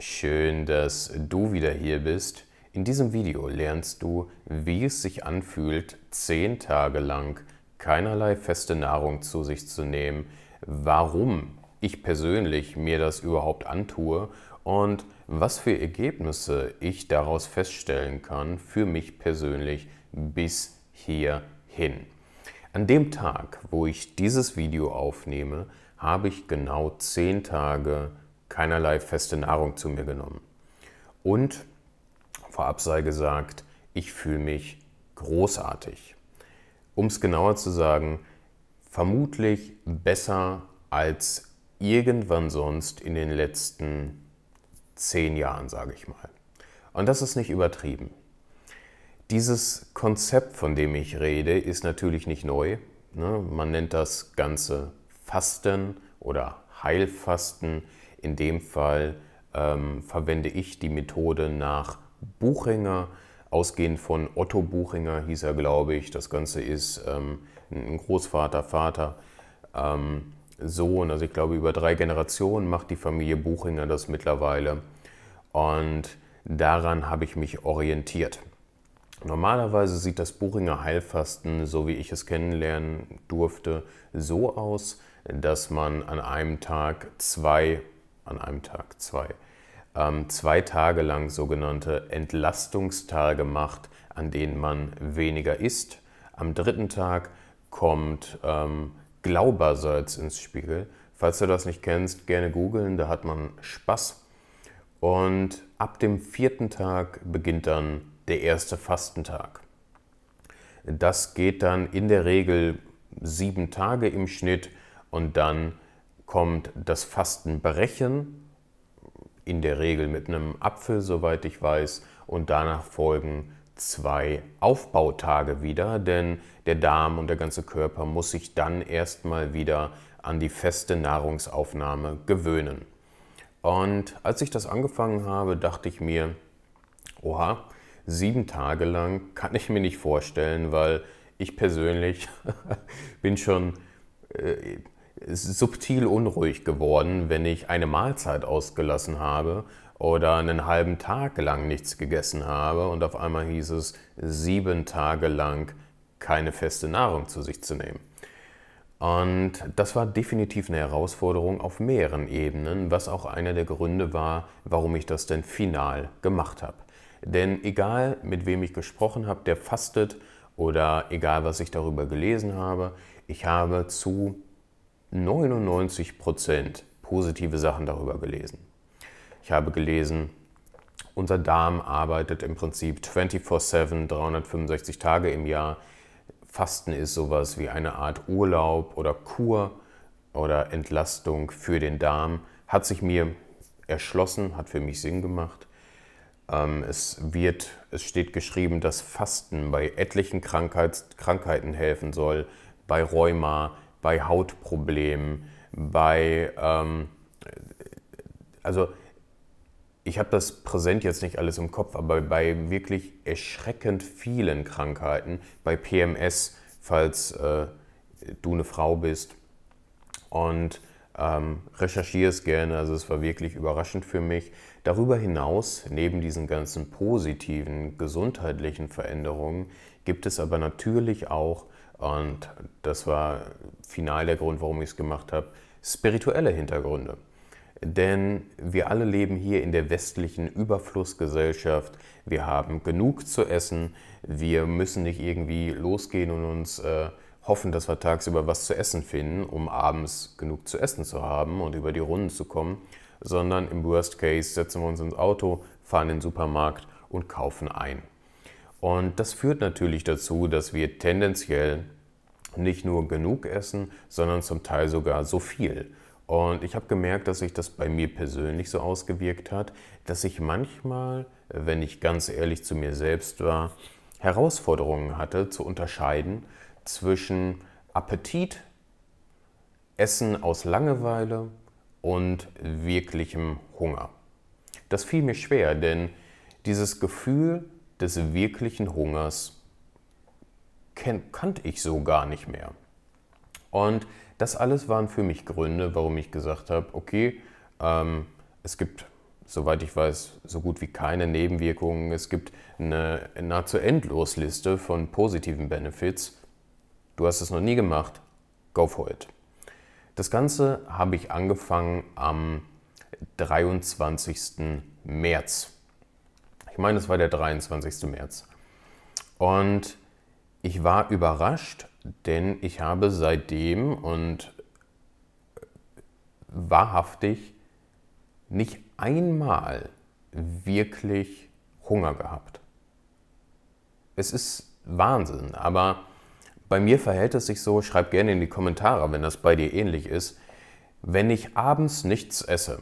Schön, dass du wieder hier bist. In diesem Video lernst du, wie es sich anfühlt, zehn Tage lang keinerlei feste Nahrung zu sich zu nehmen, warum ich persönlich mir das überhaupt antue und was für Ergebnisse ich daraus feststellen kann für mich persönlich bis hierhin. An dem Tag, wo ich dieses Video aufnehme, habe ich genau zehn Tage keinerlei feste Nahrung zu mir genommen. Und, vorab sei gesagt, ich fühle mich großartig. Um es genauer zu sagen, vermutlich besser als irgendwann sonst in den letzten zehn Jahren, sage ich mal. Und das ist nicht übertrieben. Dieses Konzept, von dem ich rede, ist natürlich nicht neu. Ne? Man nennt das Ganze Fasten oder Heilfasten. In dem Fall ähm, verwende ich die Methode nach Buchinger, ausgehend von Otto Buchinger hieß er, glaube ich. Das Ganze ist ähm, ein Großvater, Vater, ähm, Sohn. Also ich glaube, über drei Generationen macht die Familie Buchinger das mittlerweile. Und daran habe ich mich orientiert. Normalerweise sieht das Buchinger Heilfasten, so wie ich es kennenlernen durfte, so aus, dass man an einem Tag zwei an einem Tag zwei, ähm, zwei Tage lang sogenannte Entlastungstage macht, an denen man weniger isst. Am dritten Tag kommt ähm, Glaubersalz ins Spiegel. Falls du das nicht kennst, gerne googeln, da hat man Spaß. Und ab dem vierten Tag beginnt dann der erste Fastentag. Das geht dann in der Regel sieben Tage im Schnitt und dann kommt das Fastenbrechen, in der Regel mit einem Apfel, soweit ich weiß, und danach folgen zwei Aufbautage wieder, denn der Darm und der ganze Körper muss sich dann erstmal wieder an die feste Nahrungsaufnahme gewöhnen. Und als ich das angefangen habe, dachte ich mir, oha, sieben Tage lang kann ich mir nicht vorstellen, weil ich persönlich bin schon äh, subtil unruhig geworden, wenn ich eine Mahlzeit ausgelassen habe oder einen halben Tag lang nichts gegessen habe und auf einmal hieß es, sieben Tage lang keine feste Nahrung zu sich zu nehmen. Und das war definitiv eine Herausforderung auf mehreren Ebenen, was auch einer der Gründe war, warum ich das denn final gemacht habe. Denn egal mit wem ich gesprochen habe, der fastet oder egal was ich darüber gelesen habe, ich habe zu 99% positive Sachen darüber gelesen. Ich habe gelesen, unser Darm arbeitet im Prinzip 24/7, 365 Tage im Jahr. Fasten ist sowas wie eine Art Urlaub oder Kur oder Entlastung für den Darm. Hat sich mir erschlossen, hat für mich Sinn gemacht. Ähm, es, wird, es steht geschrieben, dass Fasten bei etlichen Krankheits Krankheiten helfen soll, bei Rheuma, bei Hautproblemen, bei, ähm, also ich habe das präsent jetzt nicht alles im Kopf, aber bei wirklich erschreckend vielen Krankheiten, bei PMS, falls äh, du eine Frau bist. Und ähm, recherchiere es gerne, also es war wirklich überraschend für mich. Darüber hinaus, neben diesen ganzen positiven gesundheitlichen Veränderungen, gibt es aber natürlich auch und das war final der Grund, warum ich es gemacht habe. Spirituelle Hintergründe. Denn wir alle leben hier in der westlichen Überflussgesellschaft. Wir haben genug zu essen. Wir müssen nicht irgendwie losgehen und uns äh, hoffen, dass wir tagsüber was zu essen finden, um abends genug zu essen zu haben und über die Runden zu kommen, sondern im Worst Case setzen wir uns ins Auto, fahren in den Supermarkt und kaufen ein. Und das führt natürlich dazu, dass wir tendenziell nicht nur genug essen, sondern zum Teil sogar so viel. Und ich habe gemerkt, dass sich das bei mir persönlich so ausgewirkt hat, dass ich manchmal, wenn ich ganz ehrlich zu mir selbst war, Herausforderungen hatte zu unterscheiden zwischen Appetit, Essen aus Langeweile und wirklichem Hunger. Das fiel mir schwer, denn dieses Gefühl, des wirklichen Hungers kannte ich so gar nicht mehr. Und das alles waren für mich Gründe, warum ich gesagt habe, okay, ähm, es gibt, soweit ich weiß, so gut wie keine Nebenwirkungen. Es gibt eine nahezu Endlosliste von positiven Benefits. Du hast es noch nie gemacht, go for it. Das Ganze habe ich angefangen am 23. März ich meine, es war der 23. März. Und ich war überrascht, denn ich habe seitdem und äh, wahrhaftig nicht einmal wirklich Hunger gehabt. Es ist Wahnsinn, aber bei mir verhält es sich so, schreib gerne in die Kommentare, wenn das bei dir ähnlich ist. Wenn ich abends nichts esse,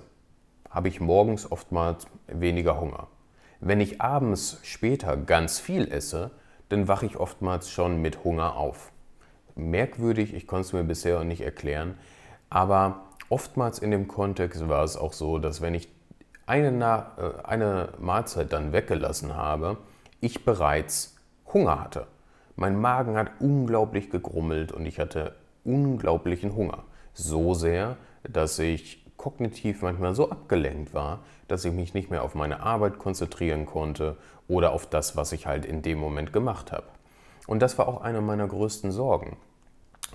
habe ich morgens oftmals weniger Hunger. Wenn ich abends später ganz viel esse, dann wache ich oftmals schon mit Hunger auf. Merkwürdig, ich konnte es mir bisher nicht erklären, aber oftmals in dem Kontext war es auch so, dass wenn ich eine, Na äh, eine Mahlzeit dann weggelassen habe, ich bereits Hunger hatte. Mein Magen hat unglaublich gegrummelt und ich hatte unglaublichen Hunger. So sehr, dass ich kognitiv manchmal so abgelenkt war, dass ich mich nicht mehr auf meine Arbeit konzentrieren konnte oder auf das, was ich halt in dem Moment gemacht habe. Und das war auch eine meiner größten Sorgen,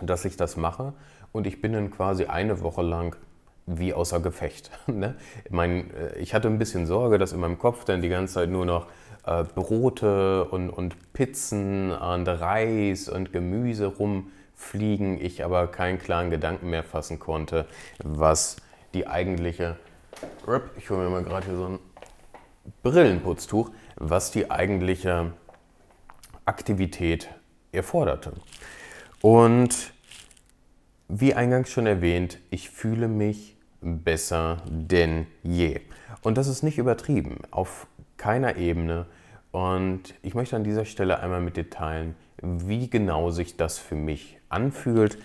dass ich das mache und ich bin dann quasi eine Woche lang wie außer Gefecht. Ne? Mein, äh, ich hatte ein bisschen Sorge, dass in meinem Kopf dann die ganze Zeit nur noch äh, Brote und, und Pizzen und Reis und Gemüse rumfliegen, ich aber keinen klaren Gedanken mehr fassen konnte, was die eigentliche, ich hole mir mal gerade hier so ein Brillenputztuch, was die eigentliche Aktivität erforderte. Und wie eingangs schon erwähnt, ich fühle mich besser denn je. Und das ist nicht übertrieben, auf keiner Ebene. Und ich möchte an dieser Stelle einmal mit dir teilen, wie genau sich das für mich anfühlt,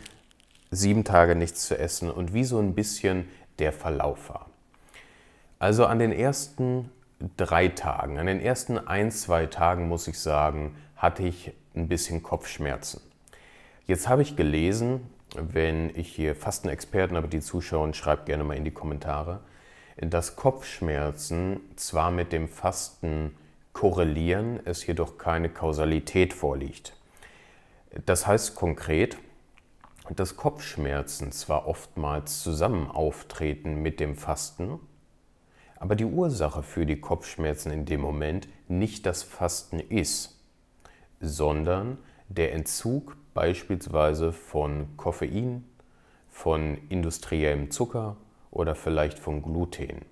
sieben Tage nichts zu essen und wie so ein bisschen der Verlauf war. Also an den ersten drei Tagen, an den ersten ein, zwei Tagen muss ich sagen, hatte ich ein bisschen Kopfschmerzen. Jetzt habe ich gelesen, wenn ich hier Fastenexperten, aber die Zuschauer schreibt gerne mal in die Kommentare, dass Kopfschmerzen zwar mit dem Fasten korrelieren, es jedoch keine Kausalität vorliegt. Das heißt konkret, dass Kopfschmerzen zwar oftmals zusammen auftreten mit dem Fasten, aber die Ursache für die Kopfschmerzen in dem Moment nicht das Fasten ist, sondern der Entzug beispielsweise von Koffein, von industriellem Zucker oder vielleicht von Gluten.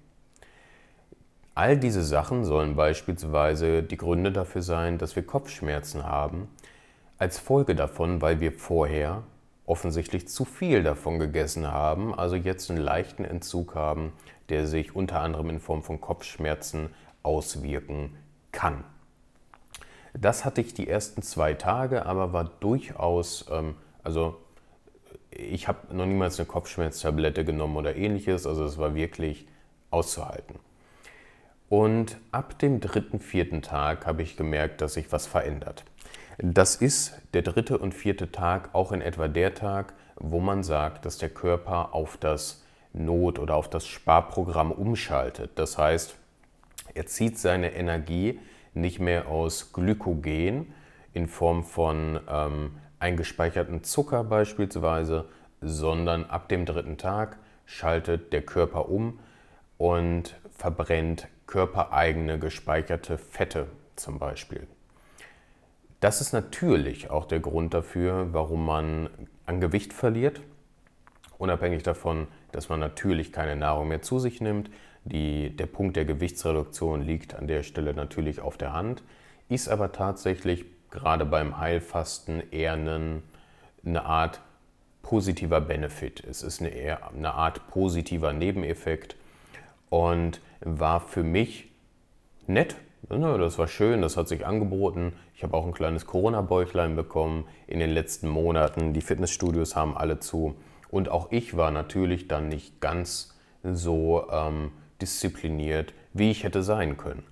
All diese Sachen sollen beispielsweise die Gründe dafür sein, dass wir Kopfschmerzen haben, als Folge davon, weil wir vorher offensichtlich zu viel davon gegessen haben, also jetzt einen leichten Entzug haben, der sich unter anderem in Form von Kopfschmerzen auswirken kann. Das hatte ich die ersten zwei Tage, aber war durchaus, ähm, also ich habe noch niemals eine Kopfschmerztablette genommen oder ähnliches, also es war wirklich auszuhalten. Und ab dem dritten, vierten Tag habe ich gemerkt, dass sich was verändert. Das ist der dritte und vierte Tag auch in etwa der Tag, wo man sagt, dass der Körper auf das Not- oder auf das Sparprogramm umschaltet. Das heißt, er zieht seine Energie nicht mehr aus Glykogen in Form von ähm, eingespeicherten Zucker beispielsweise, sondern ab dem dritten Tag schaltet der Körper um und verbrennt körpereigene gespeicherte Fette zum Beispiel. Das ist natürlich auch der Grund dafür, warum man an Gewicht verliert, unabhängig davon, dass man natürlich keine Nahrung mehr zu sich nimmt. Die, der Punkt der Gewichtsreduktion liegt an der Stelle natürlich auf der Hand, ist aber tatsächlich gerade beim Heilfasten eher einen, eine Art positiver Benefit. Es ist eine, eher eine Art positiver Nebeneffekt und war für mich nett, Ne, das war schön, das hat sich angeboten. Ich habe auch ein kleines Corona-Bäuchlein bekommen in den letzten Monaten. Die Fitnessstudios haben alle zu. Und auch ich war natürlich dann nicht ganz so ähm, diszipliniert, wie ich hätte sein können.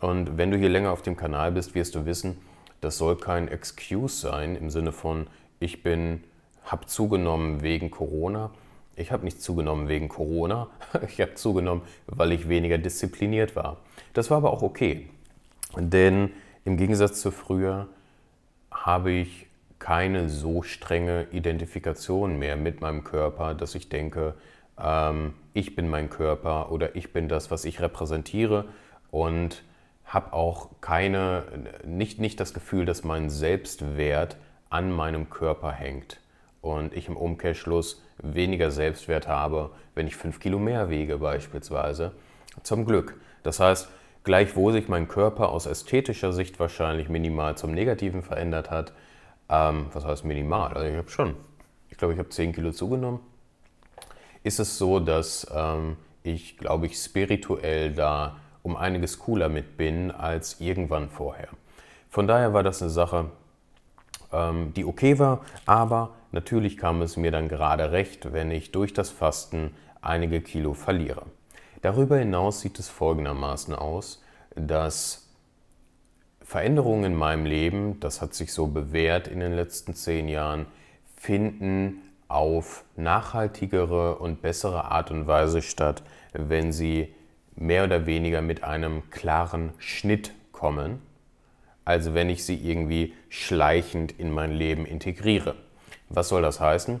Und wenn du hier länger auf dem Kanal bist, wirst du wissen, das soll kein Excuse sein im Sinne von, ich bin, habe zugenommen wegen Corona. Ich habe nicht zugenommen wegen Corona. Ich habe zugenommen, weil ich weniger diszipliniert war. Das war aber auch okay. Denn im Gegensatz zu früher habe ich keine so strenge Identifikation mehr mit meinem Körper, dass ich denke, ähm, ich bin mein Körper oder ich bin das, was ich repräsentiere und habe auch keine, nicht, nicht das Gefühl, dass mein Selbstwert an meinem Körper hängt und ich im Umkehrschluss weniger Selbstwert habe, wenn ich fünf Kilo mehr wege beispielsweise. Zum Glück. Das heißt, Gleichwohl sich mein Körper aus ästhetischer Sicht wahrscheinlich minimal zum Negativen verändert hat. Ähm, was heißt minimal? Also ich habe schon, ich glaube, ich habe 10 Kilo zugenommen. Ist es so, dass ähm, ich, glaube ich, spirituell da um einiges cooler mit bin als irgendwann vorher. Von daher war das eine Sache, ähm, die okay war, aber natürlich kam es mir dann gerade recht, wenn ich durch das Fasten einige Kilo verliere. Darüber hinaus sieht es folgendermaßen aus, dass Veränderungen in meinem Leben, das hat sich so bewährt in den letzten zehn Jahren, finden auf nachhaltigere und bessere Art und Weise statt, wenn sie mehr oder weniger mit einem klaren Schnitt kommen, also wenn ich sie irgendwie schleichend in mein Leben integriere. Was soll das heißen?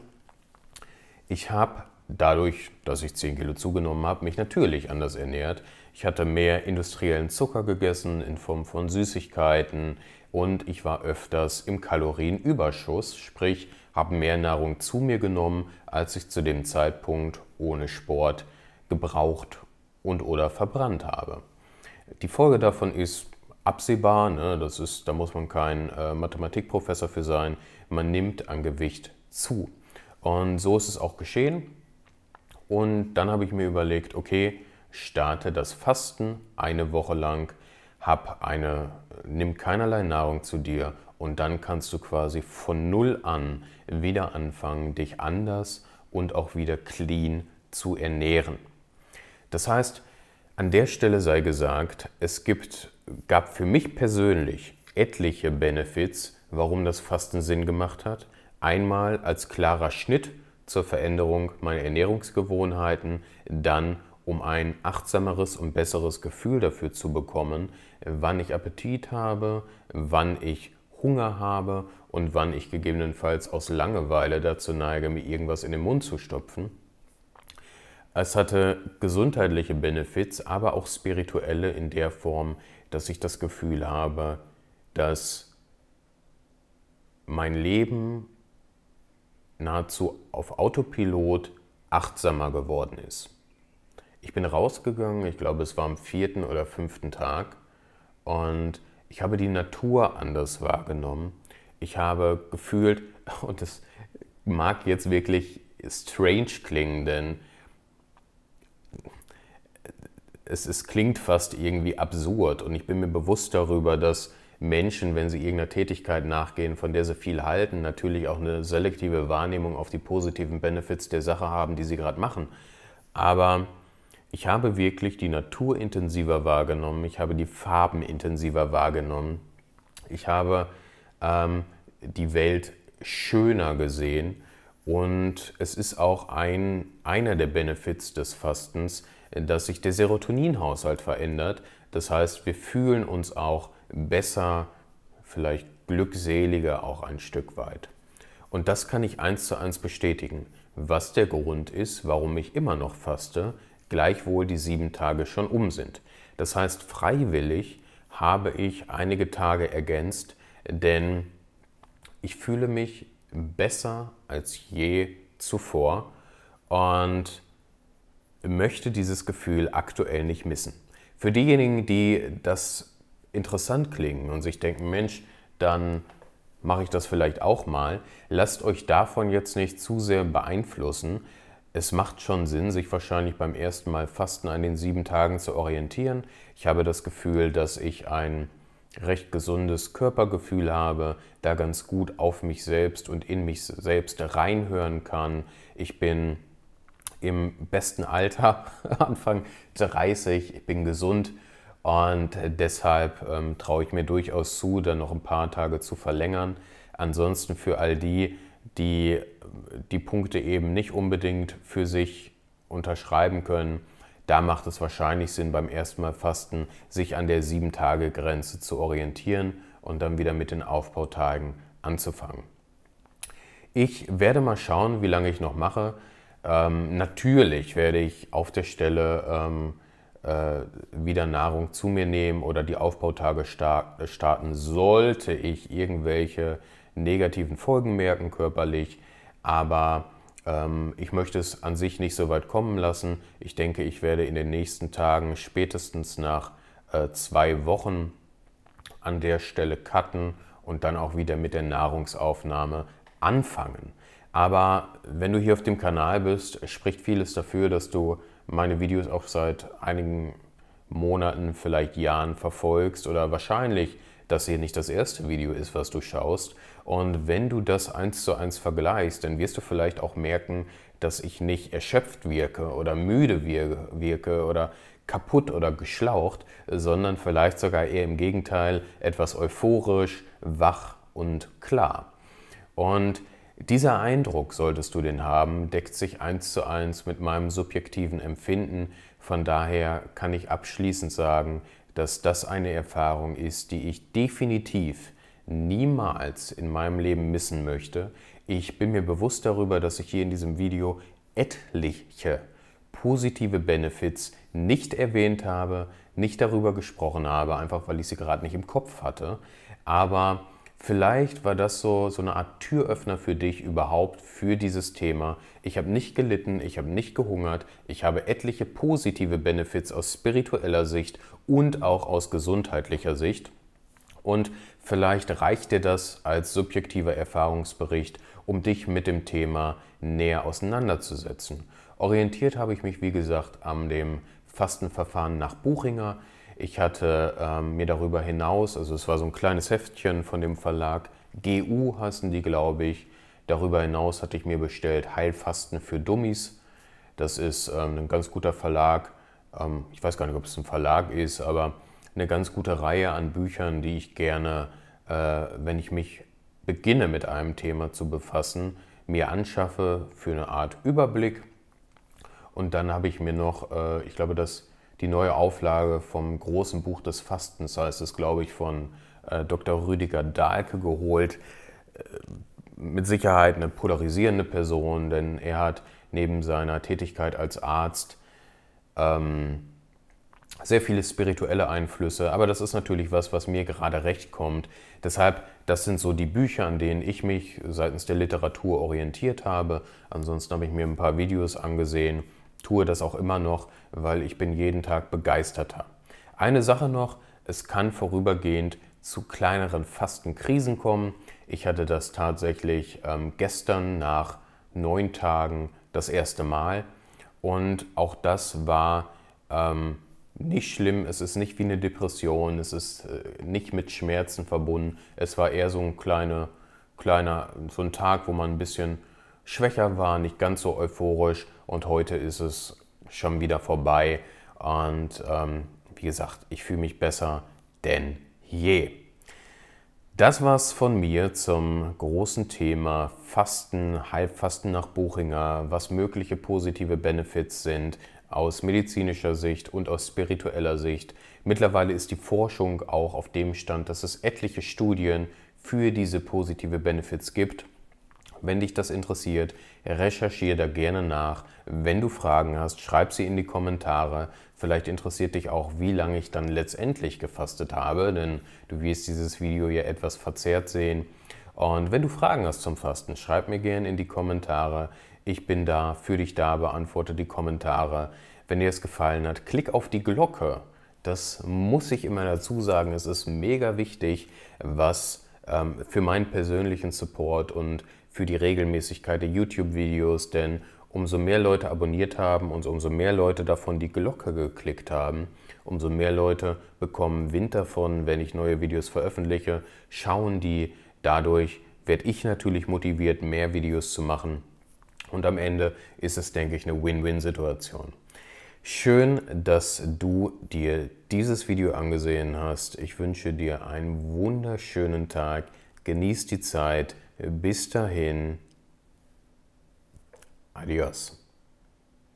Ich habe dadurch, dass ich 10 Kilo zugenommen habe, mich natürlich anders ernährt. Ich hatte mehr industriellen Zucker gegessen in Form von Süßigkeiten und ich war öfters im Kalorienüberschuss, sprich habe mehr Nahrung zu mir genommen, als ich zu dem Zeitpunkt ohne Sport gebraucht und oder verbrannt habe. Die Folge davon ist absehbar, ne? das ist, da muss man kein äh, Mathematikprofessor für sein, man nimmt an Gewicht zu. Und so ist es auch geschehen. Und dann habe ich mir überlegt, okay, starte das Fasten eine Woche lang, hab eine, nimm keinerlei Nahrung zu dir und dann kannst du quasi von null an wieder anfangen, dich anders und auch wieder clean zu ernähren. Das heißt, an der Stelle sei gesagt, es gibt, gab für mich persönlich etliche Benefits, warum das Fasten Sinn gemacht hat. Einmal als klarer Schnitt zur Veränderung meiner Ernährungsgewohnheiten, dann um ein achtsameres und besseres Gefühl dafür zu bekommen, wann ich Appetit habe, wann ich Hunger habe und wann ich gegebenenfalls aus Langeweile dazu neige, mir irgendwas in den Mund zu stopfen. Es hatte gesundheitliche Benefits, aber auch spirituelle in der Form, dass ich das Gefühl habe, dass mein Leben nahezu auf Autopilot achtsamer geworden ist. Ich bin rausgegangen, ich glaube es war am vierten oder fünften Tag und ich habe die Natur anders wahrgenommen. Ich habe gefühlt, und das mag jetzt wirklich strange klingen, denn es, es klingt fast irgendwie absurd und ich bin mir bewusst darüber, dass Menschen, wenn sie irgendeiner Tätigkeit nachgehen, von der sie viel halten, natürlich auch eine selektive Wahrnehmung auf die positiven Benefits der Sache haben, die sie gerade machen. Aber ich habe wirklich die Natur intensiver wahrgenommen, ich habe die Farben intensiver wahrgenommen, ich habe ähm, die Welt schöner gesehen und es ist auch ein, einer der Benefits des Fastens, dass sich der Serotoninhaushalt verändert. Das heißt, wir fühlen uns auch besser, vielleicht glückseliger auch ein Stück weit. Und das kann ich eins zu eins bestätigen, was der Grund ist, warum ich immer noch faste, gleichwohl die sieben Tage schon um sind. Das heißt, freiwillig habe ich einige Tage ergänzt, denn ich fühle mich besser als je zuvor und möchte dieses Gefühl aktuell nicht missen. Für diejenigen, die das interessant klingen und sich denken, Mensch, dann mache ich das vielleicht auch mal. Lasst euch davon jetzt nicht zu sehr beeinflussen. Es macht schon Sinn, sich wahrscheinlich beim ersten Mal Fasten an den sieben Tagen zu orientieren. Ich habe das Gefühl, dass ich ein recht gesundes Körpergefühl habe, da ganz gut auf mich selbst und in mich selbst reinhören kann. Ich bin im besten Alter, Anfang 30, ich bin gesund, und deshalb ähm, traue ich mir durchaus zu, dann noch ein paar Tage zu verlängern. Ansonsten für all die, die die Punkte eben nicht unbedingt für sich unterschreiben können, da macht es wahrscheinlich Sinn, beim ersten Mal Fasten sich an der 7-Tage-Grenze zu orientieren und dann wieder mit den Aufbautagen anzufangen. Ich werde mal schauen, wie lange ich noch mache. Ähm, natürlich werde ich auf der Stelle ähm, äh, wieder Nahrung zu mir nehmen oder die Aufbautage starten, sollte ich irgendwelche negativen Folgen merken körperlich. Aber ähm, ich möchte es an sich nicht so weit kommen lassen. Ich denke, ich werde in den nächsten Tagen spätestens nach äh, zwei Wochen an der Stelle cutten und dann auch wieder mit der Nahrungsaufnahme anfangen. Aber wenn du hier auf dem Kanal bist, spricht vieles dafür, dass du meine Videos auch seit einigen Monaten, vielleicht Jahren verfolgst oder wahrscheinlich das hier nicht das erste Video ist, was du schaust. Und wenn du das eins zu eins vergleichst, dann wirst du vielleicht auch merken, dass ich nicht erschöpft wirke oder müde wirke oder kaputt oder geschlaucht, sondern vielleicht sogar eher im Gegenteil etwas euphorisch, wach und klar. Und dieser Eindruck, solltest du den haben, deckt sich eins zu eins mit meinem subjektiven Empfinden. Von daher kann ich abschließend sagen, dass das eine Erfahrung ist, die ich definitiv niemals in meinem Leben missen möchte. Ich bin mir bewusst darüber, dass ich hier in diesem Video etliche positive Benefits nicht erwähnt habe, nicht darüber gesprochen habe, einfach weil ich sie gerade nicht im Kopf hatte. Aber Vielleicht war das so, so eine Art Türöffner für dich überhaupt für dieses Thema. Ich habe nicht gelitten, ich habe nicht gehungert, ich habe etliche positive Benefits aus spiritueller Sicht und auch aus gesundheitlicher Sicht. Und vielleicht reicht dir das als subjektiver Erfahrungsbericht, um dich mit dem Thema näher auseinanderzusetzen. Orientiert habe ich mich, wie gesagt, an dem Fastenverfahren nach Buchinger. Ich hatte ähm, mir darüber hinaus, also es war so ein kleines Heftchen von dem Verlag, GU heißen die, glaube ich. Darüber hinaus hatte ich mir bestellt Heilfasten für Dummies. Das ist ähm, ein ganz guter Verlag. Ähm, ich weiß gar nicht, ob es ein Verlag ist, aber eine ganz gute Reihe an Büchern, die ich gerne, äh, wenn ich mich beginne mit einem Thema zu befassen, mir anschaffe für eine Art Überblick. Und dann habe ich mir noch, äh, ich glaube, das die neue Auflage vom großen Buch des Fastens, heißt es, glaube ich, von äh, Dr. Rüdiger Dahlke geholt. Äh, mit Sicherheit eine polarisierende Person, denn er hat neben seiner Tätigkeit als Arzt ähm, sehr viele spirituelle Einflüsse, aber das ist natürlich was, was mir gerade recht kommt. Deshalb, das sind so die Bücher, an denen ich mich seitens der Literatur orientiert habe. Ansonsten habe ich mir ein paar Videos angesehen tue das auch immer noch, weil ich bin jeden Tag begeisterter. Eine Sache noch, es kann vorübergehend zu kleineren Fastenkrisen kommen. Ich hatte das tatsächlich ähm, gestern nach neun Tagen das erste Mal und auch das war ähm, nicht schlimm, es ist nicht wie eine Depression, es ist äh, nicht mit Schmerzen verbunden, es war eher so ein kleine, kleiner, so ein Tag, wo man ein bisschen schwächer war, nicht ganz so euphorisch und heute ist es schon wieder vorbei. Und ähm, wie gesagt, ich fühle mich besser denn je. Das war's von mir zum großen Thema Fasten, Halbfasten nach Buchinger, was mögliche positive Benefits sind aus medizinischer Sicht und aus spiritueller Sicht. Mittlerweile ist die Forschung auch auf dem Stand, dass es etliche Studien für diese positive Benefits gibt. Wenn dich das interessiert, recherchiere da gerne nach. Wenn du Fragen hast, schreib sie in die Kommentare. Vielleicht interessiert dich auch, wie lange ich dann letztendlich gefastet habe, denn du wirst dieses Video ja etwas verzerrt sehen. Und wenn du Fragen hast zum Fasten, schreib mir gerne in die Kommentare. Ich bin da, für dich da, beantworte die Kommentare. Wenn dir es gefallen hat, klick auf die Glocke. Das muss ich immer dazu sagen, es ist mega wichtig, was ähm, für meinen persönlichen Support und für die Regelmäßigkeit der YouTube-Videos, denn umso mehr Leute abonniert haben und umso mehr Leute davon die Glocke geklickt haben, umso mehr Leute bekommen Wind davon, wenn ich neue Videos veröffentliche, schauen die, dadurch werde ich natürlich motiviert, mehr Videos zu machen und am Ende ist es, denke ich, eine Win-Win-Situation. Schön, dass du dir dieses Video angesehen hast. Ich wünsche dir einen wunderschönen Tag. Genieß die Zeit. Bis dahin. Adios.